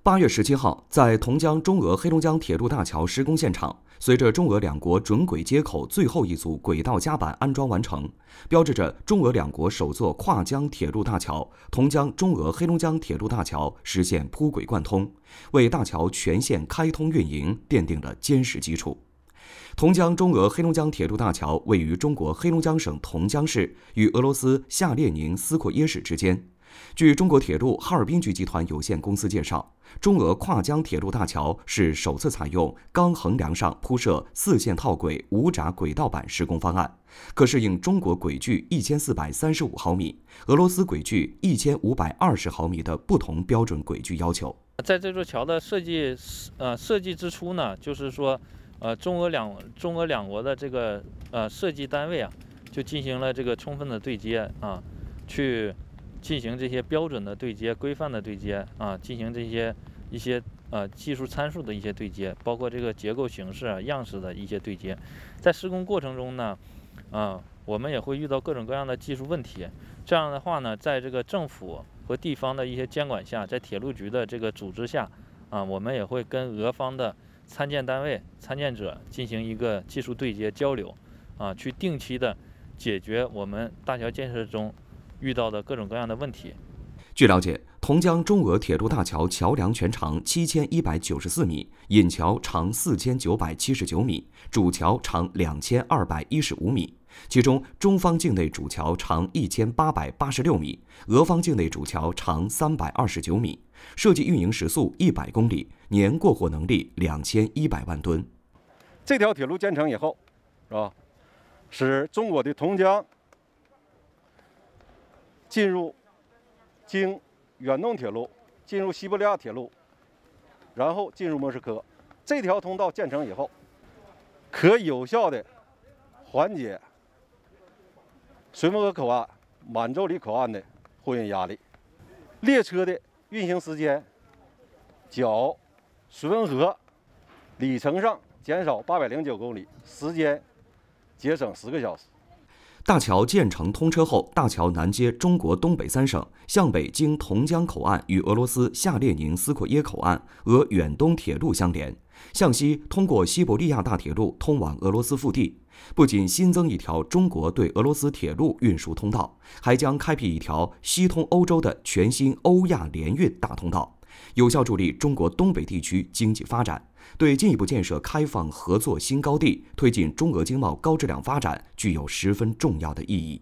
八月十七号，在同江中俄黑龙江铁路大桥施工现场，随着中俄两国准轨接口最后一组轨道夹板安装完成，标志着中俄两国首座跨江铁路大桥——同江中俄黑龙江铁路大桥实现铺轨贯通，为大桥全线开通运营奠定了坚实基础。同江中俄黑龙江铁路大桥位于中国黑龙江省同江市与俄罗斯下列宁斯阔耶市之间。据中国铁路哈尔滨局集团有限公司介绍，中俄跨江铁路大桥是首次采用钢横梁上铺设四线套轨无闸轨道板施工方案，可适应中国轨距一千四百三十五毫米、俄罗斯轨距一千五百二十毫米的不同标准轨距要求。在这座桥的设计呃设计之初呢，就是说，呃，中俄两中俄两国的这个呃设计单位啊，就进行了这个充分的对接啊，去。进行这些标准的对接、规范的对接啊，进行这些一些呃技术参数的一些对接，包括这个结构形式、样式的一些对接。在施工过程中呢，啊，我们也会遇到各种各样的技术问题。这样的话呢，在这个政府和地方的一些监管下，在铁路局的这个组织下，啊，我们也会跟俄方的参建单位、参建者进行一个技术对接交流，啊，去定期的解决我们大桥建设中。遇到的各种各样的问题。据了解，同江中俄铁路大桥桥梁全长七千一百九十四米，引桥长四千九百七十九米，主桥长两千二百一十五米。其中，中方境内主桥长一千八百八十六米，俄方境内主桥长三百二十九米。设计运营时速一百公里，年过货能力两千一百万吨。这条铁路建成以后，是吧？使中国的同江。进入，经远东铁路进入西伯利亚铁路，然后进入莫斯科。这条通道建成以后，可有效的缓解绥芬河口岸、满洲里口岸的货运压力。列车的运行时间较绥芬河里程上减少八百零九公里，时间节省十个小时。大桥建成通车后，大桥南接中国东北三省，向北经同江口岸与俄罗斯下列宁斯库耶口岸、俄远东铁路相连；向西通过西伯利亚大铁路通往俄罗斯腹地。不仅新增一条中国对俄罗斯铁路运输通道，还将开辟一条西通欧洲的全新欧亚联运大通道。有效助力中国东北地区经济发展，对进一步建设开放合作新高地、推进中俄经贸高质量发展，具有十分重要的意义。